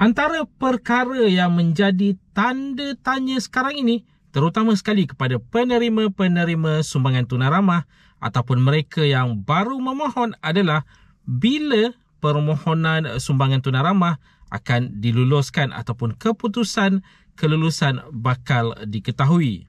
Antara perkara yang menjadi tanda tanya sekarang ini, terutama sekali kepada penerima-penerima sumbangan tunai ramah ataupun mereka yang baru memohon adalah bila permohonan sumbangan tunai ramah akan diluluskan ataupun keputusan kelulusan bakal diketahui.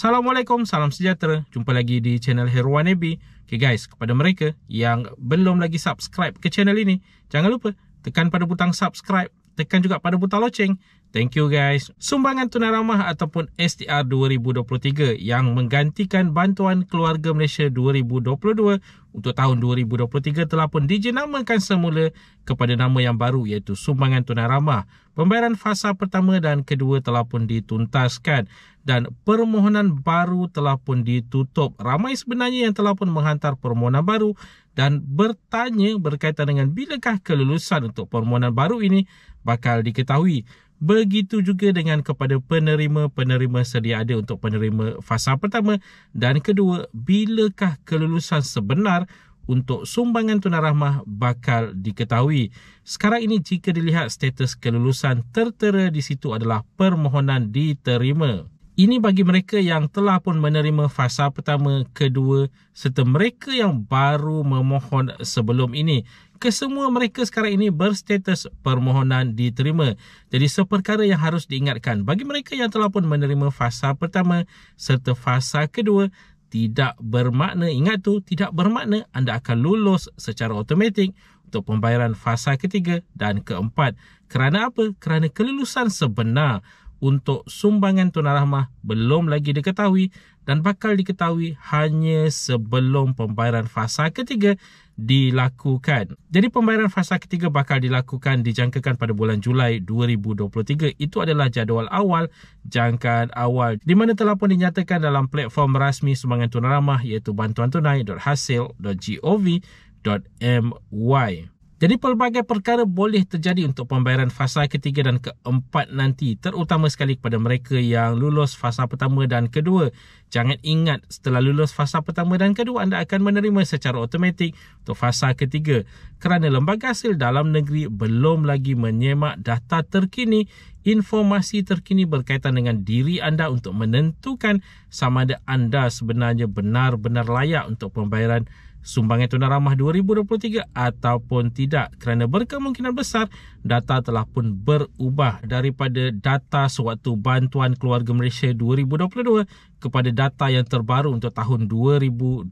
Assalamualaikum, salam sejahtera. Jumpa lagi di channel Heroan AB. Okay guys, kepada mereka yang belum lagi subscribe ke channel ini, jangan lupa tekan pada butang subscribe, tekan juga pada butang loceng Thank you guys. Sumbangan Tunai Ramah ataupun STR 2023 yang menggantikan Bantuan Keluarga Malaysia 2022 untuk tahun 2023 telah pun dijenamakan semula kepada nama yang baru iaitu Sumbangan Tunai Ramah. Pembayaran fasa pertama dan kedua telah pun dituntaskan dan permohonan baru telah pun ditutup. Ramai sebenarnya yang telah pun menghantar permohonan baru dan bertanya berkaitan dengan bilakah kelulusan untuk permohonan baru ini bakal diketahui. Begitu juga dengan kepada penerima-penerima sedia ada untuk penerima fasa pertama dan kedua, bilakah kelulusan sebenar untuk sumbangan tunai rahmah bakal diketahui. Sekarang ini jika dilihat status kelulusan tertera di situ adalah permohonan diterima. Ini bagi mereka yang telah pun menerima fasa pertama, kedua serta mereka yang baru memohon sebelum ini kesemua mereka sekarang ini berstatus permohonan diterima. Jadi seperkara yang harus diingatkan bagi mereka yang telah pun menerima fasa pertama serta fasa kedua tidak bermakna ingat tu tidak bermakna anda akan lulus secara automatik untuk pembayaran fasa ketiga dan keempat. Kerana apa? Kerana kelulusan sebenar untuk sumbangan Tuan Rahmah belum lagi diketahui dan bakal diketahui hanya sebelum pembayaran fasa ketiga dilakukan. Jadi pembayaran fasa ketiga bakal dilakukan dijangkakan pada bulan Julai 2023. Itu adalah jadual awal, jangkaan awal di mana telah pun dinyatakan dalam platform rasmi sumbangan tunai ramah iaitu bantuan tunai.hasil.gov.my. Jadi pelbagai perkara boleh terjadi untuk pembayaran fasa ketiga dan keempat nanti terutama sekali kepada mereka yang lulus fasa pertama dan kedua. Jangan ingat setelah lulus fasa pertama dan kedua anda akan menerima secara automatik untuk fasa ketiga kerana lembaga hasil dalam negeri belum lagi menyemak data terkini informasi terkini berkaitan dengan diri anda untuk menentukan sama ada anda sebenarnya benar-benar layak untuk pembayaran sumbangan tunai ramah 2023 ataupun tidak kerana berkemungkinan besar data telah pun berubah daripada data sewaktu bantuan keluarga Malaysia 2022 kepada data yang terbaru untuk tahun 2023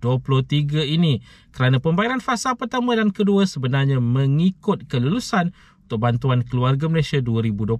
ini kerana pembayaran fasa pertama dan kedua sebenarnya mengikut kelulusan untuk bantuan keluarga Malaysia 2022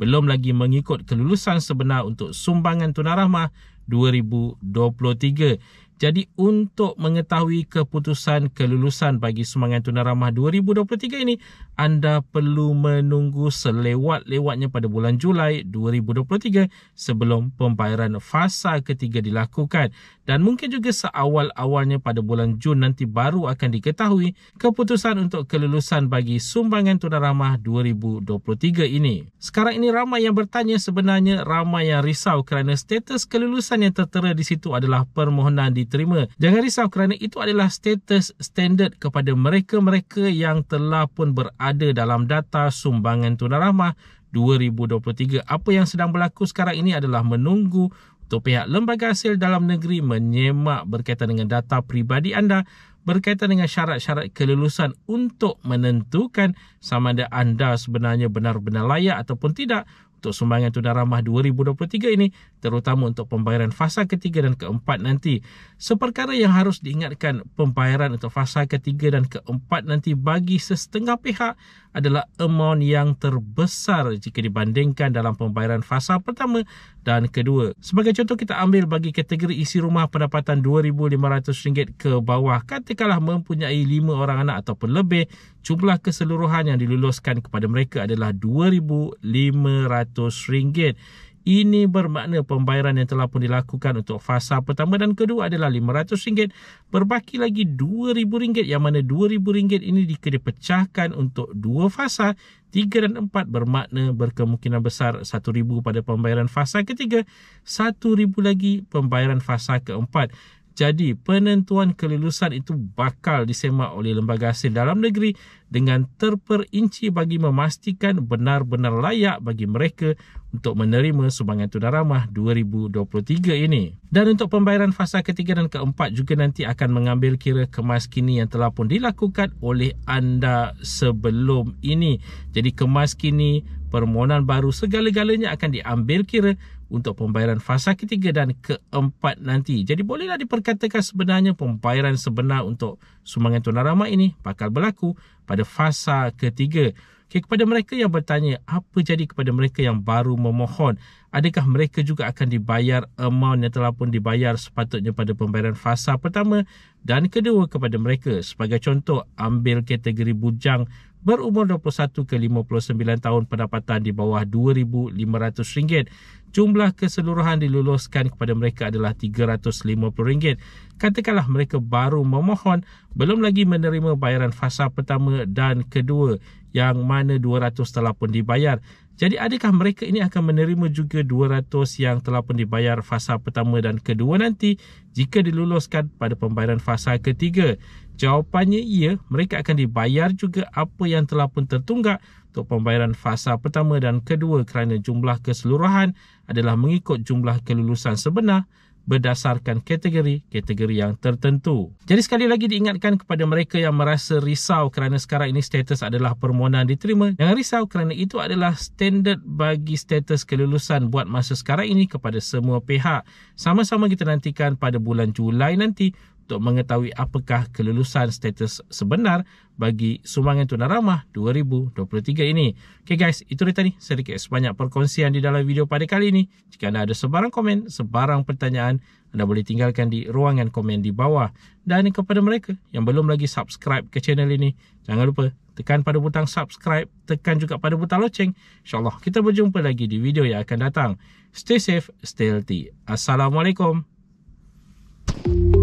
belum lagi mengikut kelulusan sebenar untuk sumbangan tunai rahmah 2023. Jadi untuk mengetahui keputusan kelulusan bagi Semangat Tunaramah 2023 ini, anda perlu menunggu selewat-lewatnya pada bulan Julai 2023 sebelum pembayaran fasa ketiga dilakukan dan mungkin juga seawal-awalnya pada bulan Jun nanti baru akan diketahui keputusan untuk kelulusan bagi sumbangan tunai ramah 2023 ini. Sekarang ini ramai yang bertanya sebenarnya ramai yang risau kerana status kelulusan yang tertera di situ adalah permohonan diterima. Jangan risau kerana itu adalah status standard kepada mereka-mereka yang telah pun berada ada dalam data sumbangan Tunan Rahmah 2023. Apa yang sedang berlaku sekarang ini adalah menunggu untuk pihak lembaga hasil dalam negeri menyemak berkaitan dengan data peribadi anda berkaitan dengan syarat-syarat kelulusan untuk menentukan sama ada anda sebenarnya benar-benar layak ataupun tidak untuk sumbangan tunai ramah 2023 ini terutama untuk pembayaran fasa ketiga dan keempat nanti. Seperkara yang harus diingatkan pembayaran untuk fasa ketiga dan keempat nanti bagi sesetengah pihak adalah amount yang terbesar jika dibandingkan dalam pembayaran fasa pertama dan kedua. Sebagai contoh kita ambil bagi kategori isi rumah pendapatan RM2,500 ke bawah katakan katakanlah mempunyai lima orang anak ataupun lebih, jumlah keseluruhan yang diluluskan kepada mereka adalah RM2,500. Ini bermakna pembayaran yang telah pun dilakukan untuk fasa pertama dan kedua adalah RM500. Berbaki lagi RM2,000 yang mana RM2,000 ini dikira pecahkan untuk dua fasa. Tiga dan empat bermakna berkemungkinan besar RM1,000 pada pembayaran fasa ketiga. RM1,000 lagi pembayaran fasa keempat. Jadi penentuan kelulusan itu bakal disemak oleh lembaga asing dalam negeri dengan terperinci bagi memastikan benar-benar layak bagi mereka untuk menerima sumbangan tunai ramah 2023 ini. Dan untuk pembayaran fasa ketiga dan keempat juga nanti akan mengambil kira kemas kini yang telah pun dilakukan oleh anda sebelum ini. Jadi kemas kini permohonan baru segala-galanya akan diambil kira untuk pembayaran fasa ketiga dan keempat nanti. Jadi bolehlah diperkatakan sebenarnya pembayaran sebenar untuk sumbangan tunarama ini bakal berlaku pada fasa ketiga. Okay, kepada mereka yang bertanya, apa jadi kepada mereka yang baru memohon? Adakah mereka juga akan dibayar amount yang telah pun dibayar sepatutnya pada pembayaran fasa pertama dan kedua kepada mereka? Sebagai contoh, ambil kategori bujang berumur 21 ke 59 tahun pendapatan di bawah RM2,500 jumlah keseluruhan diluluskan kepada mereka adalah RM350. Katakanlah mereka baru memohon, belum lagi menerima bayaran fasa pertama dan kedua yang mana 200 telah pun dibayar. Jadi adakah mereka ini akan menerima juga 200 yang telah pun dibayar fasa pertama dan kedua nanti jika diluluskan pada pembayaran fasa ketiga? Jawapannya ia, mereka akan dibayar juga apa yang telah pun tertunggak untuk pembayaran fasa pertama dan kedua kerana jumlah keseluruhan adalah mengikut jumlah kelulusan sebenar berdasarkan kategori-kategori yang tertentu. Jadi sekali lagi diingatkan kepada mereka yang merasa risau kerana sekarang ini status adalah permohonan diterima. Jangan risau kerana itu adalah standard bagi status kelulusan buat masa sekarang ini kepada semua pihak. Sama-sama kita nantikan pada bulan Julai nanti untuk mengetahui apakah kelulusan status sebenar bagi sumbangan Tuan Ramah 2023 ini. Okay guys, itu dia tadi sedikit sebanyak perkongsian di dalam video pada kali ini. Jika anda ada sebarang komen, sebarang pertanyaan, anda boleh tinggalkan di ruangan komen di bawah. Dan kepada mereka yang belum lagi subscribe ke channel ini, jangan lupa tekan pada butang subscribe, tekan juga pada butang loceng. InsyaAllah kita berjumpa lagi di video yang akan datang. Stay safe, stay healthy. Assalamualaikum. thank you